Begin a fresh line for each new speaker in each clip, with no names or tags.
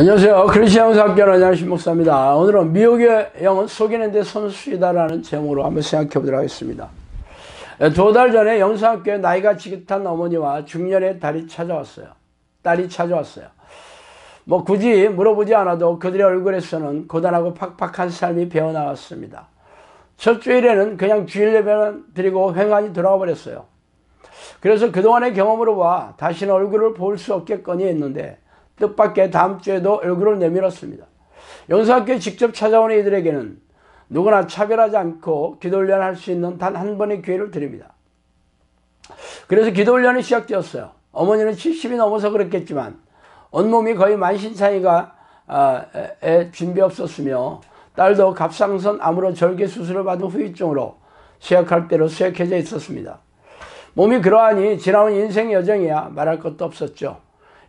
안녕하세요. 크리스천 학교는 안녕 목사입니다. 오늘은 미혹의 영은 속이는 데 손수이다라는 제목으로 한번 생각해 보도록 하겠습니다. 두 달 전에 영상학교에 나이가 지긋한 어머니와 중년의 딸이 찾아왔어요. 딸이 찾아왔어요. 뭐 굳이 물어보지 않아도 그들의 얼굴에서는 고단하고 팍팍한 삶이 배어나왔습니다. 첫 주일에는 그냥 주일 예배만 드리고 횡하니 돌아와 버렸어요. 그래서 그동안의 경험으로 봐 다시는 얼굴을 볼 수 없겠거니 했는데 뜻밖의 다음 주에도 얼굴을 내밀었습니다. 연수학교에 직접 찾아온 이들에게는 누구나 차별하지 않고 기도훈련을 할 수 있는 단 한 번의 기회를 드립니다. 그래서 기도훈련이 시작되었어요. 어머니는 70이 넘어서 그랬겠지만 온몸이 거의 만신창이가 아, 준비 없었으며 딸도 갑상선 암으로 절개 수술을 받은 후유증으로 수약할 대로 수약해져 있었습니다. 몸이 그러하니 지나온 인생 여정이야 말할 것도 없었죠.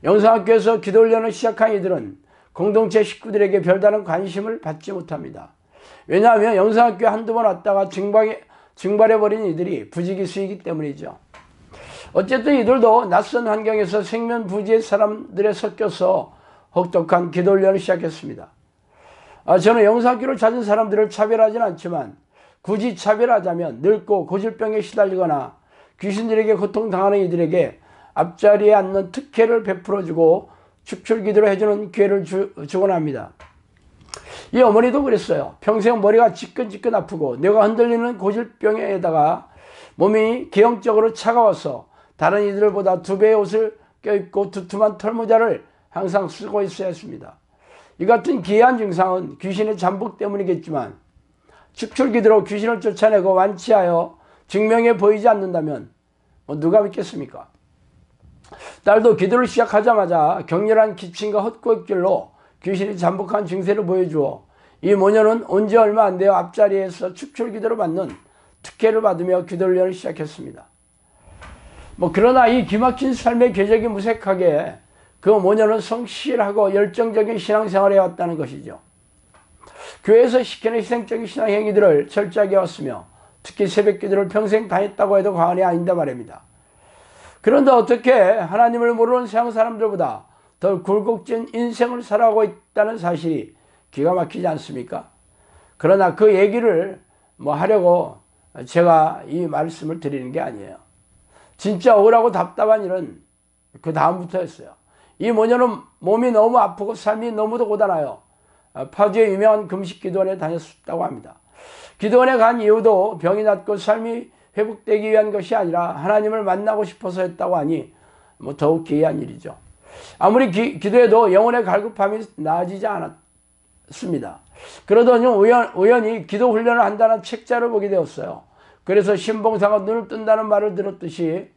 영상학교에서 기도훈련을 시작한 이들은 공동체 식구들에게 별다른 관심을 받지 못합니다. 왜냐하면 영상학교 한두 번 왔다가 증발해, 증발해버린 이들이 부지기수이기 때문이죠. 어쨌든 이들도 낯선 환경에서 생면부지의 사람들에 섞여서 혹독한 기도훈련을 시작했습니다. 아, 저는 영상학교를 찾은 사람들을 차별하진 않지만 굳이 차별하자면 늙고 고질병에 시달리거나 귀신들에게 고통당하는 이들에게 앞자리에 앉는 특혜를 베풀어주고 축출기도로 해주는 기회를 주, 주곤 합니다. 이 어머니도 그랬어요. 평생 머리가 지끈지끈 아프고 뇌가 흔들리는 고질병에다가 몸이 기형적으로 차가워서 다른 이들보다 두 배의 옷을 껴입고 두툼한 털모자를 항상 쓰고 있어야 했습니다. 이 같은 기이한 증상은 귀신의 잠복 때문이겠지만 축출기도로 귀신을 쫓아내고 완치하여 증명해 보이지 않는다면 뭐 누가 믿겠습니까? 딸도 기도를 시작하자마자 격렬한 기침과 헛구역질로 귀신이 잠복한 증세를 보여주어 이 모녀는 온지 얼마 안 되어 앞자리에서 축출 기도를 받는 특혜를 받으며 기도련을 시작했습니다. 뭐 그러나 이 기막힌 삶의 궤적이 무색하게 그 모녀는 성실하고 열정적인 신앙생활을 해왔다는 것이죠. 교회에서 시키는 희생적인 신앙 행위들을 철저하게 해왔으며 특히 새벽 기도를 평생 다했다고 해도 과언이 아닌다 말입니다. 그런데 어떻게 하나님을 모르는 세상 사람들보다 덜 굴곡진 인생을 살아가고 있다는 사실이 기가 막히지 않습니까? 그러나 그 얘기를 뭐 하려고 제가 이 말씀을 드리는 게 아니에요. 진짜 오라고 답답한 일은 그 다음부터였어요. 이 모녀는 몸이 너무 아프고 삶이 너무도 고단하여 파주의 유명한 금식 기도원에 다녔다고 합니다. 기도원에 간 이유도 병이 낫고 삶이 회복되기 위한 것이 아니라 하나님을 만나고 싶어서 했다고 하니 뭐 더욱 기이한 일이죠. 아무리 기, 도해도 영혼의 갈급함이 나아지지 않았습니다. 그러더니 우연, 우연히 기도 훈련을 한다는 책자를 보게 되었어요. 그래서 신봉사가 눈을 뜬다는 말을 들었듯이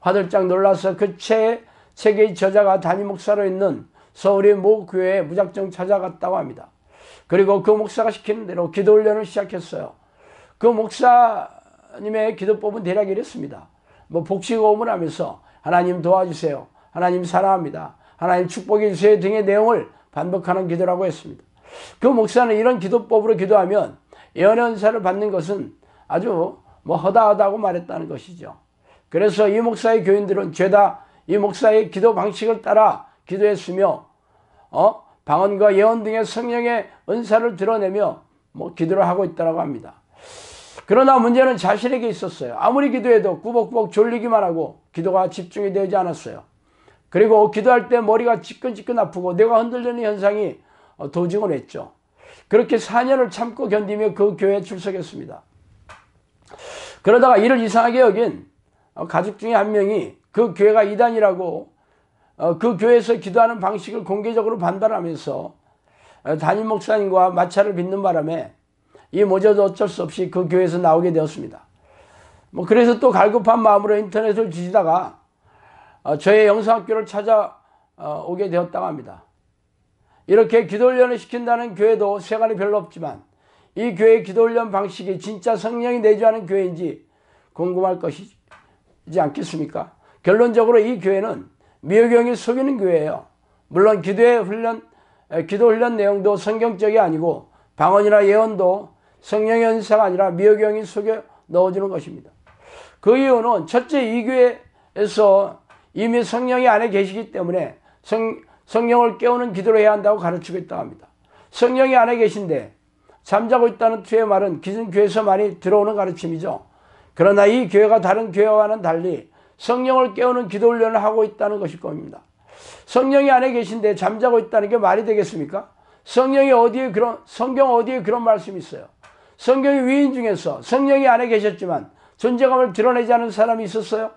화들짝 놀라서 그 책, 책의 저자가 담임 목사로 있는 서울의 모 교회에 무작정 찾아갔다고 합니다. 그리고 그 목사가 시키는 대로 기도 훈련을 시작했어요. 그 목사 하나님의 기도법은 대략 이랬습니다. 뭐 복식호흡을 하면서 하나님 도와주세요. 하나님 사랑합니다. 하나님 축복해 주세요 등의 내용을 반복하는 기도라고 했습니다. 그 목사는 이런 기도법으로 기도하면 예언연사를 받는 것은 아주 뭐 허다하다고 말했다는 것이죠. 그래서 이 목사의 교인들은 죄다 이 목사의 기도 방식을 따라 기도했으며 어? 방언과 예언 등의 성령의 은사를 드러내며 뭐 기도를 하고 있다고 합니다. 그러나 문제는 자신에게 있었어요. 아무리 기도해도 꾸벅꾸벅 졸리기만 하고 기도가 집중이 되지 않았어요. 그리고 기도할 때 머리가 지끈지끈 아프고 내가 흔들리는 현상이 어, 도지곤 했죠. 그렇게 4년을 참고 견디며 그 교회에 출석했습니다. 그러다가 이를 이상하게 여긴 어, 가족 중에 한 명이 그 교회가 이단이라고 어, 그 교회에서 기도하는 방식을 공개적으로 반발하면서 담임 목사님과 마찰을 빚는 바람에 이 모자도 어쩔 수 없이 그 교회에서 나오게 되었습니다. 뭐 그래서 또 갈급한 마음으로 인터넷을 지지다가 어, 저의 영상학교를 찾아오게 어, 되었다고 합니다. 이렇게 기도훈련을 시킨다는 교회도 세간이 별로 없지만 이 교회의 기도훈련 방식이 진짜 성령이 내주하는 교회인지 궁금할 것이지 않겠습니까? 결론적으로 이 교회는 미호경이 속이는 교회예요. 물론 기도의 훈련, 기도 훈련 내용도 성경적이 아니고 방언이나 예언도 성령 의 현사가 아니라 미역경이 속에 넣어주는 것입니다. 그 이유는 첫째 이교에서 이미 성령이 안에 계시기 때문에 성, 성령을 깨우는 기도를 해야 한다고 가르치겠다 합니다. 성령이 안에 계신데 잠자고 있다는 투의 말은 기존 교회에서 많이 들어오는 가르침이죠. 그러나 이 교회가 다른 교회와는 달리 성령을 깨우는 기도 훈련을 하고 있다는 것일 겁니다. 성령이 안에 계신데 잠자고 있다는 게 말이 되겠습니까? 성령이 어디에 그런 성경 어디에 그런 말씀이 있어요? 성경의 위인 중에서 성령이 안에 계셨지만 존재감을 드러내지 않은 사람이 있었어요.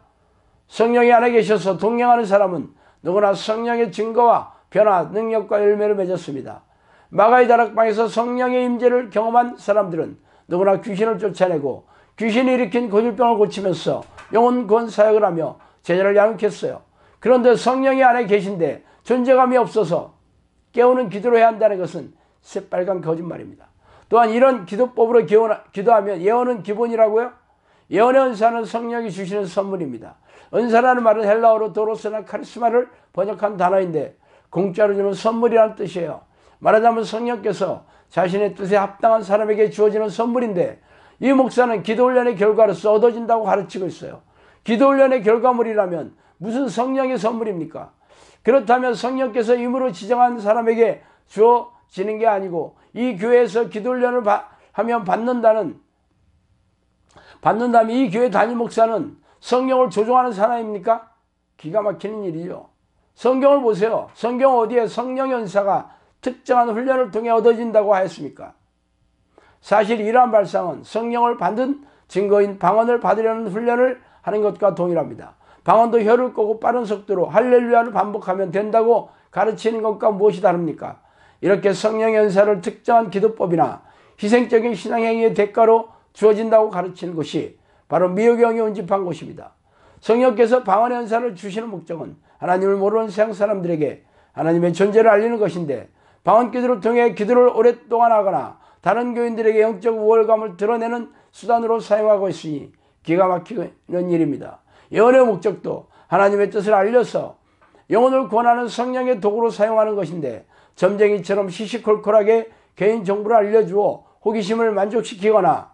성령이 안에 계셔서 동행하는 사람은 누구나 성령의 증거와 변화, 능력과 열매를 맺었습니다. 마가의 다락방에서 성령의 임재를 경험한 사람들은 누구나 귀신을 쫓아내고 귀신이 일으킨 고질병을 고치면서 영혼 구원 사역을 하며 제자를 양육했어요. 그런데 성령이 안에 계신데 존재감이 없어서 깨우는 기도를 해야 한다는 것은 새빨간 거짓말입니다. 또한 이런 기도법으로 기도하면 예언은 기본이라고요? 예언의 은사는 성령이 주시는 선물입니다. 은사라는 말은 헬라어로 도로스나 카리스마를 번역한 단어인데 공짜로 주는 선물이라는 뜻이에요. 말하자면 성령께서 자신의 뜻에 합당한 사람에게 주어지는 선물인데 이 목사는 기도훈련의 결과로서 얻어진다고 가르치고 있어요. 기도훈련의 결과물이라면 무슨 성령의 선물입니까? 그렇다면 성령께서 임으로 지정한 사람에게 주어지는 게 아니고 이 교회에서 기도련을 하면 받는다는 받는다면 이 교회 단임 목사는 성경을 조종하는 사람입니까? 기가 막히는 일이죠. 성경을 보세요. 성경 어디에 성령 연사가 특정한 훈련을 통해 얻어진다고 하였습니까? 사실 이러한 발상은 성령을 받은 증거인 방언을 받으려는 훈련을 하는 것과 동일합니다. 방언도 혀를 꼬고 빠른 속도로 할렐루야를 반복하면 된다고 가르치는 것과 무엇이 다릅니까? 이렇게 성령 연사를 특정한 기도법이나 희생적인 신앙행위의 대가로 주어진다고 가르치는 것이 바로 미호경이 운집한 것입니다. 성령께서 방언 연사를 주시는 목적은 하나님을 모르는 세상 사람들에게 하나님의 존재를 알리는 것인데 방언 기도를 통해 기도를 오랫동안 하거나 다른 교인들에게 영적 우월감을 드러내는 수단으로 사용하고 있으니 기가 막히는 일입니다. 예언의 목적도 하나님의 뜻을 알려서 영혼을 구원하는 성령의 도구로 사용하는 것인데 점쟁이처럼 시시콜콜하게 개인 정보를 알려주어 호기심을 만족시키거나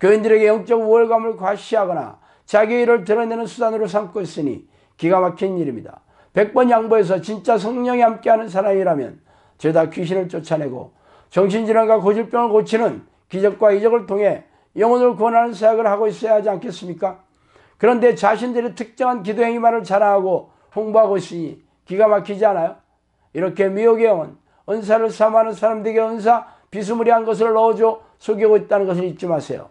교인들에게 영적 우월감을 과시하거나 자기 일을 드러내는 수단으로 삼고 있으니 기가 막힌 일입니다. 100번 양보해서 진짜 성령이 함께하는 사람이라면 죄다 귀신을 쫓아내고 정신질환과 고질병을 고치는 기적과 이적을 통해 영혼을 구원하는 사역을 하고 있어야 하지 않겠습니까? 그런데 자신들이 특정한 기도 행위만을 자랑하고 홍보하고 있으니 기가 막히지 않아요? 이렇게 미혹의 영혼, 은사를 사모하는 사람들에게 은사 비스무리한 것을 넣어줘 속이고 있다는 것을 잊지 마세요.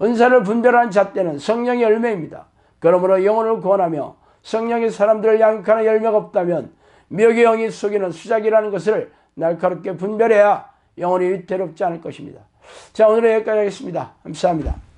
은사를 분별하는 잣대는 성령의 열매입니다. 그러므로 영혼을 구원하며 성령의 사람들을 양육하는 열매가 없다면 미혹의 영이 속이는 수작이라는 것을 날카롭게 분별해야 영혼이 위태롭지 않을 것입니다. 자 오늘은 여기까지 하겠습니다. 감사합니다.